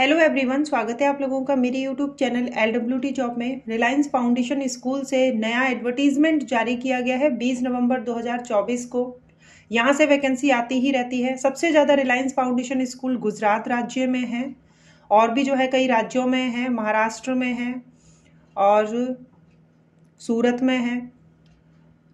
hello everyone स्वागत है आप लोगों का मेरे YouTube channel L W T job में रिलायंस फाउंडेशन स्कूल से नया एडवर्टीजमेंट जारी किया गया है 20 नवंबर 2024 को यहाँ से वैकेंसी आती ही रहती है सबसे ज़्यादा रिलायंस फाउंडेशन स्कूल गुजरात राज्य में है और भी जो है कई राज्यों में है महाराष्ट्र में है और सूरत में है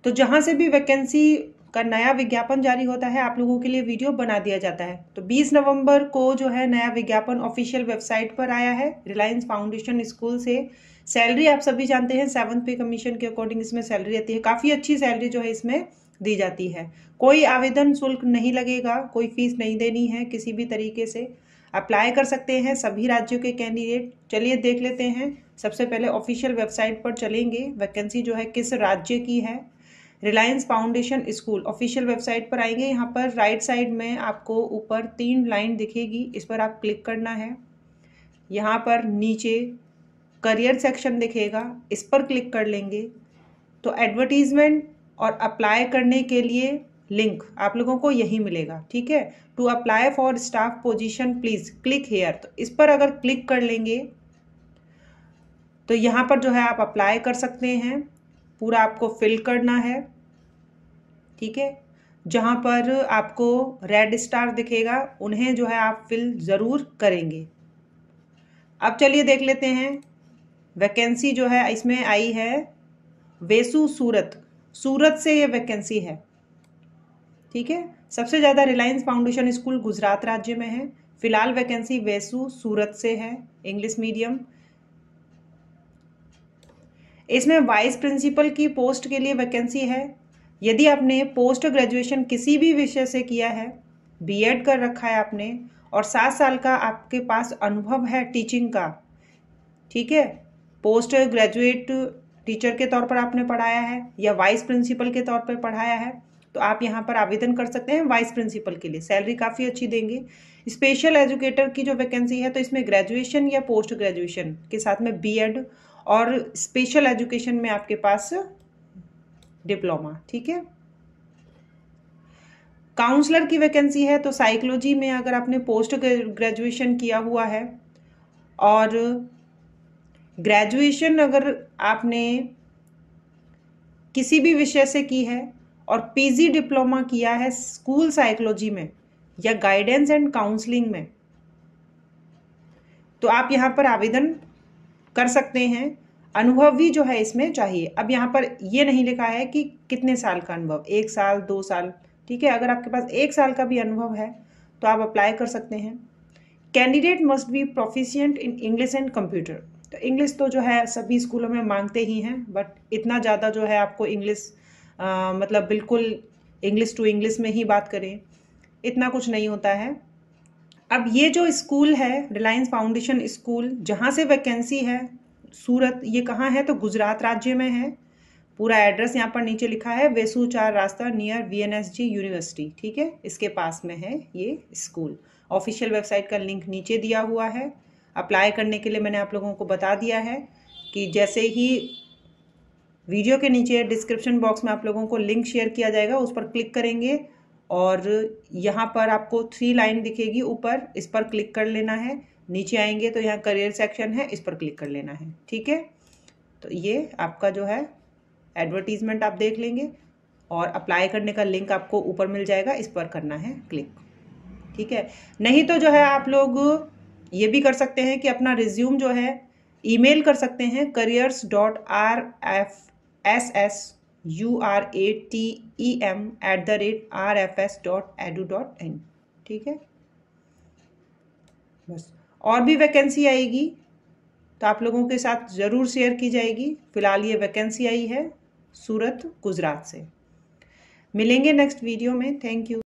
तो जहाँ से भी वैकेंसी का नया विज्ञापन जारी होता है आप लोगों के लिए वीडियो बना दिया जाता है तो 20 नवंबर को जो है नया विज्ञापन ऑफिशियल वेबसाइट पर आया है रिलायंस फाउंडेशन स्कूल से सैलरी आप सभी जानते हैं सेवन्थ पे कमीशन के अकॉर्डिंग इसमें सैलरी रहती है काफ़ी अच्छी सैलरी जो है इसमें दी जाती है कोई आवेदन शुल्क नहीं लगेगा कोई फीस नहीं देनी है किसी भी तरीके से अप्लाई कर सकते हैं सभी राज्यों के कैंडिडेट चलिए देख लेते हैं सबसे पहले ऑफिशियल वेबसाइट पर चलेंगे वैकेंसी जो है किस राज्य की है Reliance foundation school official website पर आएंगे यहाँ पर राइट साइड में आपको ऊपर तीन लाइन दिखेगी इस पर आप क्लिक करना है यहाँ पर नीचे करियर सेक्शन दिखेगा इस पर क्लिक कर लेंगे तो एडवर्टीज़मेंट और अप्लाई करने के लिए लिंक आप लोगों को यही मिलेगा ठीक है to apply for staff position please click here तो इस पर अगर क्लिक कर लेंगे तो यहाँ पर जो है आप अप्लाई कर सकते हैं पूरा आपको फिल करना है ठीक है जहाँ पर आपको रेड स्टार दिखेगा उन्हें जो है आप फिल ज़रूर करेंगे अब चलिए देख लेते हैं वैकेंसी जो है इसमें आई है वेसु सूरत सूरत से ये वैकेंसी है ठीक है सबसे ज़्यादा रिलायंस फाउंडेशन स्कूल गुजरात राज्य में है फिलहाल वैकेंसी वेसु सूरत से है इंग्लिश मीडियम इसमें वाइस प्रिंसिपल की पोस्ट के लिए वैकेंसी है यदि आपने पोस्ट ग्रेजुएशन किसी भी विषय से किया है बीएड कर रखा है आपने और सात साल का आपके पास अनुभव है टीचिंग का ठीक है पोस्ट ग्रेजुएट टीचर के तौर पर आपने पढ़ाया है या वाइस प्रिंसिपल के तौर पर पढ़ाया है तो आप यहाँ पर आवेदन कर सकते हैं वाइस प्रिंसिपल के लिए सैलरी काफ़ी अच्छी देंगे स्पेशल एजुकेटर की जो वैकेंसी है तो इसमें ग्रेजुएशन या पोस्ट ग्रेजुएशन के साथ में बीएड और स्पेशल एजुकेशन में आपके पास डिप्लोमा ठीक है काउंसलर की वैकेंसी है तो साइकोलॉजी में अगर आपने पोस्ट ग्रेजुएशन किया हुआ है और ग्रेजुएशन अगर आपने किसी भी विषय से की है और पीजी डिप्लोमा किया है स्कूल साइकोलॉजी में या गाइडेंस एंड काउंसलिंग में तो आप यहां पर आवेदन कर सकते हैं अनुभव भी जो है इसमें चाहिए अब यहाँ पर ये नहीं लिखा है कि कितने साल का अनुभव एक साल दो साल ठीक है अगर आपके पास एक साल का भी अनुभव है तो आप अप्लाई कर सकते हैं candidate must be proficient in English and computer तो इंग्लिश तो जो है सभी स्कूलों में मांगते ही हैं बट इतना ज़्यादा जो है आपको इंग्लिश मतलब बिल्कुल इंग्लिश टू इंग्लिश में ही बात करें इतना कुछ नहीं होता है अब ये जो स्कूल है रिलायंस फाउंडेशन स्कूल जहाँ से वैकेंसी है सूरत ये कहाँ है तो गुजरात राज्य में है पूरा एड्रेस यहाँ पर नीचे लिखा है वेसूचार रास्ता नियर वीएनएसजी यूनिवर्सिटी ठीक है इसके पास में है ये स्कूल ऑफिशियल वेबसाइट का लिंक नीचे दिया हुआ है अप्लाई करने के लिए मैंने आप लोगों को बता दिया है कि जैसे ही वीडियो के नीचे डिस्क्रिप्शन बॉक्स में आप लोगों को लिंक शेयर किया जाएगा उस पर क्लिक करेंगे और यहाँ पर आपको थ्री लाइन दिखेगी ऊपर इस पर क्लिक कर लेना है नीचे आएंगे तो यहाँ करियर सेक्शन है इस पर क्लिक कर लेना है ठीक है तो ये आपका जो है एडवर्टीज़मेंट आप देख लेंगे और अप्लाई करने का लिंक आपको ऊपर मिल जाएगा इस पर करना है क्लिक ठीक है नहीं तो जो है आप लोग ये भी कर सकते हैं कि अपना रिज्यूम जो है ईमेल कर सकते हैं careers dot R F S S U R A T E M at the rate R F S dot edu dot in ठीक है बस और भी वैकेंसी आएगी तो आप लोगों के साथ ज़रूर शेयर की जाएगी फिलहाल ये वैकेंसी आई है सूरत गुजरात से मिलेंगे नेक्स्ट वीडियो में थैंक यू